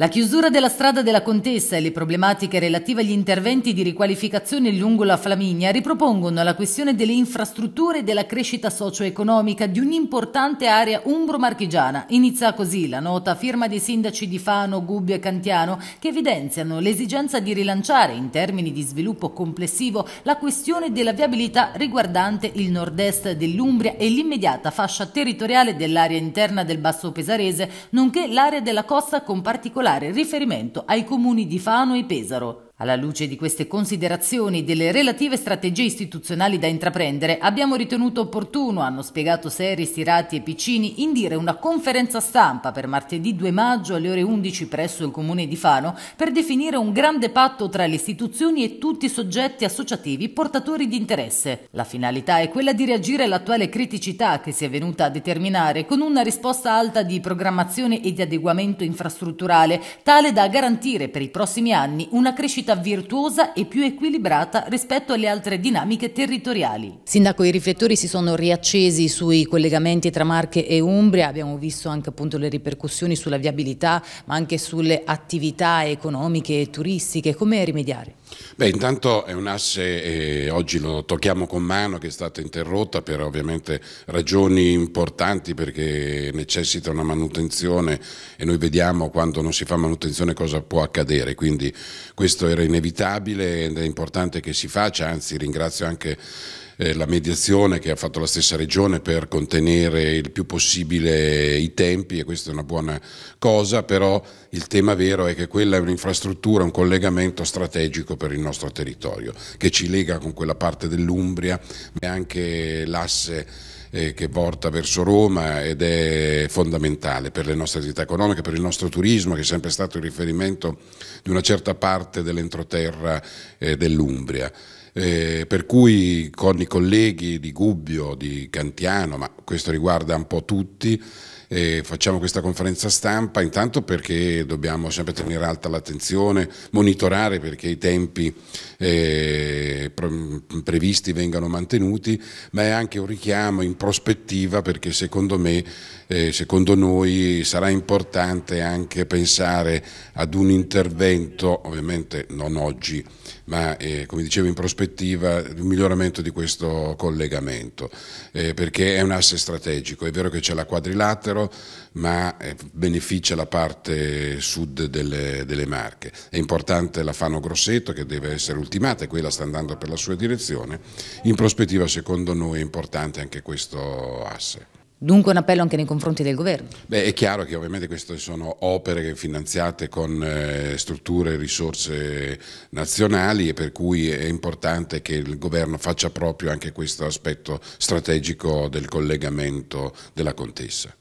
La chiusura della strada della Contessa e le problematiche relative agli interventi di riqualificazione lungo la Flaminia ripropongono la questione delle infrastrutture e della crescita socio-economica di un'importante area umbro-marchigiana. Inizia così la nota firma dei sindaci di Fano, Gubbio e Cantiano che evidenziano l'esigenza di rilanciare in termini di sviluppo complessivo la questione della viabilità riguardante il nord-est dell'Umbria e l'immediata fascia territoriale dell'area interna del Basso Pesarese, nonché l'area della costa con particolare particolare riferimento ai comuni di Fano e Pesaro, alla luce di queste considerazioni e delle relative strategie istituzionali da intraprendere, abbiamo ritenuto opportuno, hanno spiegato Seri, Stirati e Piccini, indire una conferenza stampa per martedì 2 maggio alle ore 11 presso il comune di Fano per definire un grande patto tra le istituzioni e tutti i soggetti associativi portatori di interesse. La finalità è quella di reagire all'attuale criticità che si è venuta a determinare con una risposta alta di programmazione e di adeguamento infrastrutturale, tale da garantire per i prossimi anni una crescita crescita virtuosa e più equilibrata rispetto alle altre dinamiche territoriali. Sindaco, i riflettori si sono riaccesi sui collegamenti tra Marche e Umbria, abbiamo visto anche appunto le ripercussioni sulla viabilità, ma anche sulle attività economiche e turistiche. Come rimediare? Beh, intanto è un asse, eh, oggi lo tocchiamo con mano, che è stata interrotta per ovviamente ragioni importanti perché necessita una manutenzione e noi vediamo quando non si fa manutenzione cosa può accadere, quindi questo era era inevitabile ed è importante che si faccia, anzi ringrazio anche eh, la mediazione che ha fatto la stessa regione per contenere il più possibile i tempi e questa è una buona cosa, però il tema vero è che quella è un'infrastruttura, un collegamento strategico per il nostro territorio che ci lega con quella parte dell'Umbria, ma anche l'asse eh, che porta verso Roma ed è fondamentale per le nostre attività economiche, per il nostro turismo che è sempre stato il riferimento di una certa parte dell'entroterra eh, dell'Umbria. Eh, per cui con i colleghi di Gubbio, di Cantiano, ma questo riguarda un po' tutti, eh, facciamo questa conferenza stampa intanto perché dobbiamo sempre tenere alta l'attenzione, monitorare perché i tempi eh, previsti vengano mantenuti, ma è anche un richiamo in prospettiva perché secondo me, eh, secondo noi sarà importante anche pensare ad un intervento, ovviamente non oggi, ma eh, come dicevo in prospettiva, prospettiva un miglioramento di questo collegamento, eh, perché è un asse strategico, è vero che c'è la quadrilatero, ma eh, beneficia la parte sud delle, delle Marche. È importante la Fano Grosseto che deve essere ultimata e quella sta andando per la sua direzione. In prospettiva secondo noi è importante anche questo asse. Dunque un appello anche nei confronti del governo. Beh, è chiaro che ovviamente queste sono opere finanziate con eh, strutture e risorse nazionali e per cui è importante che il governo faccia proprio anche questo aspetto strategico del collegamento della contessa.